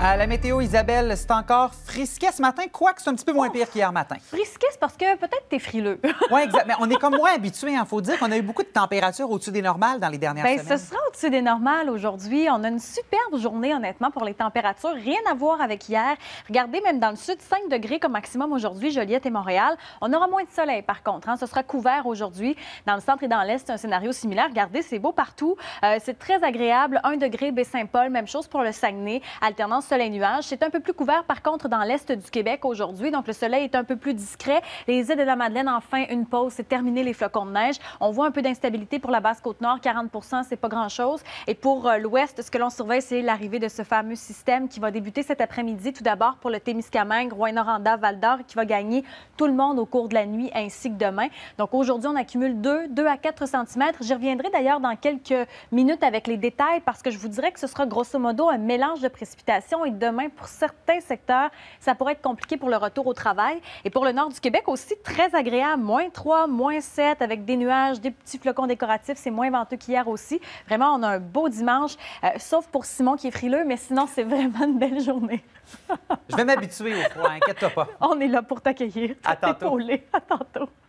À la météo, Isabelle, c'est encore frisquet ce matin, quoique c'est un petit peu moins pire qu'hier matin. Oh, frisquet, c'est parce que peut-être t'es frileux. oui, exact. Mais on est comme moins habitué il hein, faut dire qu'on a eu beaucoup de températures au-dessus des normales dans les dernières Bien, semaines. Ce sera au-dessus des normales aujourd'hui. On a une superbe journée, honnêtement, pour les températures. Rien à voir avec hier. Regardez, même dans le sud, 5 degrés comme maximum aujourd'hui, Joliette et Montréal. On aura moins de soleil, par contre. Hein. Ce sera couvert aujourd'hui. Dans le centre et dans l'est, un scénario similaire. Regardez, c'est beau partout. Euh, c'est très agréable. 1 degré, Baie-Saint-Paul, même chose pour le Saguenay. Alternance soleil-nuage. C'est un peu plus couvert, par contre, dans l'est du Québec aujourd'hui. Donc, le soleil est un peu plus discret. Les îles de la Madeleine, enfin, une pause. C'est terminé les flocons de neige. On voit un peu d'instabilité pour la basse côte nord. 40 c'est pas grand-chose. Et pour euh, l'ouest, ce que l'on surveille, c'est l'arrivée de ce fameux système qui va débuter cet après-midi. Tout d'abord pour le Témiscamingue, Rouyn-Noranda, Val-d'Or, qui va gagner tout le monde au cours de la nuit ainsi que demain. Donc, aujourd'hui, on accumule 2, 2 à 4 cm. J'y reviendrai d'ailleurs dans quelques minutes avec les détails parce que je vous dirais que ce sera grosso modo un mélange de précipitations et demain, pour certains secteurs, ça pourrait être compliqué pour le retour au travail. Et pour le nord du Québec aussi, très agréable, moins 3, moins 7, avec des nuages, des petits flocons décoratifs. C'est moins venteux qu'hier aussi. Vraiment, on a un beau dimanche, euh, sauf pour Simon qui est frileux, mais sinon, c'est vraiment une belle journée. Je vais m'habituer au froid, inquiète-toi pas. On est là pour t'accueillir, tantôt. À tantôt.